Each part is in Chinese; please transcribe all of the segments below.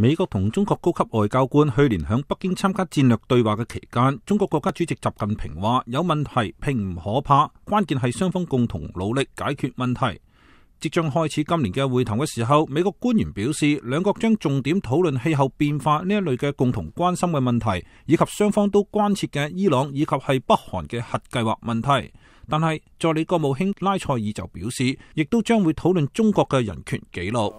美国同中国高级外交官去年响北京参加战略对话嘅期间，中国国家主席习近平话：有问题并唔可怕，关键系双方共同努力解决问题。即将开始今年嘅会谈嘅时候，美国官员表示，两国将重点讨论气候变化呢一类嘅共同关心嘅问题，以及双方都关切嘅伊朗以及系北韩嘅核计划问题。但系助理国务卿拉塞尔就表示，亦都将会讨论中国嘅人权纪录。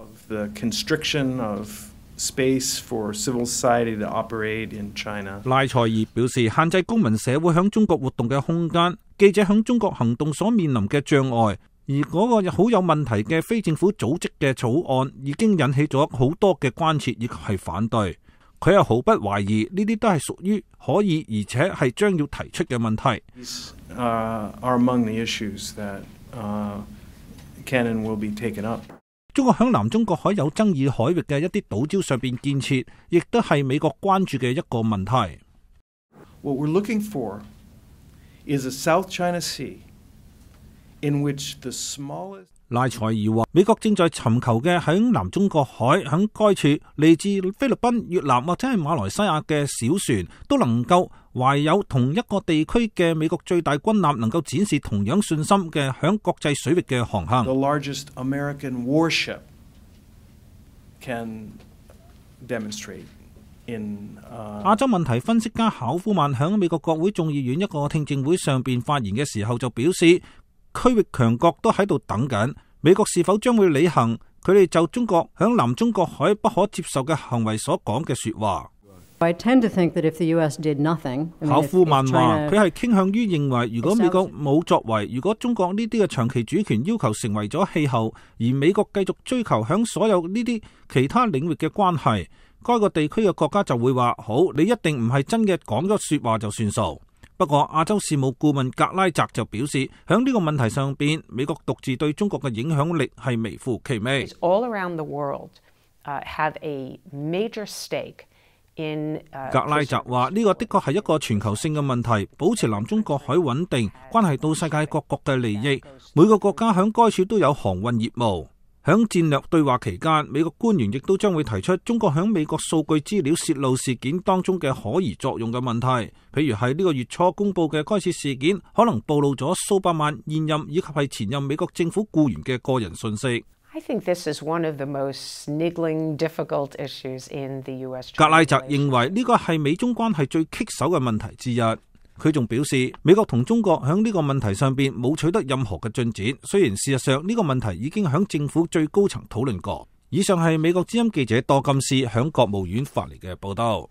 拉塞尔表示，限制公民社会响中国活动嘅空间，记者响中国行动所面临嘅障碍，而嗰个好有问题嘅非政府组织嘅草案，已经引起咗好多嘅关切以及系反对。佢又毫不怀疑呢啲都系属于可以而且系将要提出嘅问题。中国响南中国海有争议海域嘅一啲岛礁上边建设，亦都系美国关注嘅一个问题。拉才尔话：，美国正在寻求嘅响南中国海响该处，嚟自菲律宾、越南或者系马来西亚嘅小船，都能够。怀有同一個地區嘅美國最大軍艦能夠展示同樣信心嘅響國際水域嘅航行。亞洲問題分析家考夫曼響美國國會眾議院一個聽證會上边發言嘅時候就表示，區域強國都喺度等緊美國是否將會履行佢哋就中國響南中國海不可接受嘅行為所講嘅说話。I tend to think that if the U S did nothing, 考夫曼话，佢系倾向于认为，如果美国冇作为，如果中国呢啲嘅长期主权要求成为咗气候，而美国继续追求响所有呢啲其他领域嘅关系，该个地区嘅国家就会话：好，你一定唔系真嘅讲咗说话就算数。不过亚洲事务顾问格拉泽就表示，响呢个问题上边，美国独自对中国嘅影响力系微乎其微。All around have a major stake. world the 格拉泽话：呢个的确系一个全球性嘅问题，保持南中国海稳定，关系到世界各国嘅利益。每个国家响该处都有航运业务。响战略对话期间，美国官员亦都将会提出中国响美国数据资料泄露事件当中嘅可疑作用嘅问题，譬如系呢个月初公布嘅该次事件，可能暴露咗数百万现任以及系前任美国政府雇员嘅个人信息。格拉泽认为，呢个系美中关系最棘手嘅问题之一。佢仲表示，美国同中国响呢个问题上边冇取得任何嘅进展。虽然事实上呢个问题已经响政府最高层讨论过。以上系美国之音记者多金斯响国务院发嚟嘅报道。